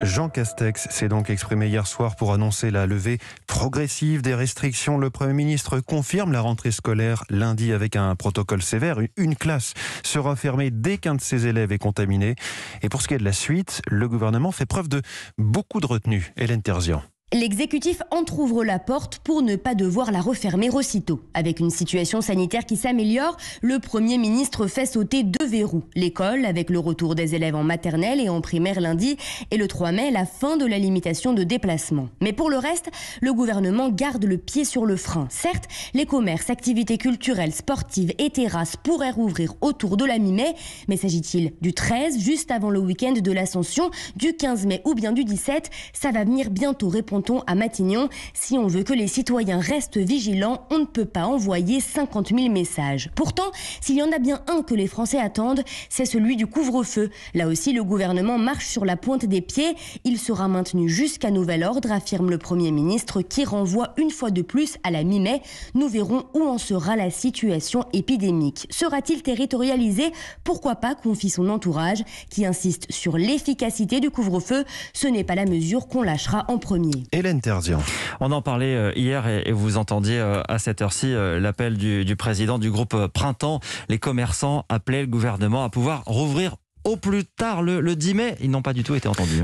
Jean Castex s'est donc exprimé hier soir pour annoncer la levée progressive des restrictions. Le Premier ministre confirme la rentrée scolaire lundi avec un protocole sévère. Une classe sera fermée dès qu'un de ses élèves est contaminé. Et pour ce qui est de la suite, le gouvernement fait preuve de beaucoup de retenue. Hélène Terzian. L'exécutif entr'ouvre la porte pour ne pas devoir la refermer aussitôt. Avec une situation sanitaire qui s'améliore, le Premier ministre fait sauter deux verrous. L'école, avec le retour des élèves en maternelle et en primaire lundi, et le 3 mai, la fin de la limitation de déplacement. Mais pour le reste, le gouvernement garde le pied sur le frein. Certes, les commerces, activités culturelles, sportives et terrasses pourraient rouvrir autour de la mi-mai, mais s'agit-il du 13, juste avant le week-end de l'ascension, du 15 mai ou bien du 17 Ça va venir bientôt répondre à Matignon. Si on veut que les citoyens restent vigilants, on ne peut pas envoyer 50 000 messages. Pourtant, s'il y en a bien un que les Français attendent, c'est celui du couvre-feu. Là aussi, le gouvernement marche sur la pointe des pieds. Il sera maintenu jusqu'à nouvel ordre, affirme le Premier ministre, qui renvoie une fois de plus à la mi-mai. Nous verrons où en sera la situation épidémique. Sera-t-il territorialisé Pourquoi pas, confie son entourage, qui insiste sur l'efficacité du couvre-feu. Ce n'est pas la mesure qu'on lâchera en premier. Hélène Terzian. On en parlait euh, hier et vous entendiez euh, à cette heure-ci euh, l'appel du, président du groupe Printemps. Les commerçants appelaient le gouvernement à pouvoir rouvrir au plus tard le, le, 10 mai. Ils n'ont pas du tout été entendus.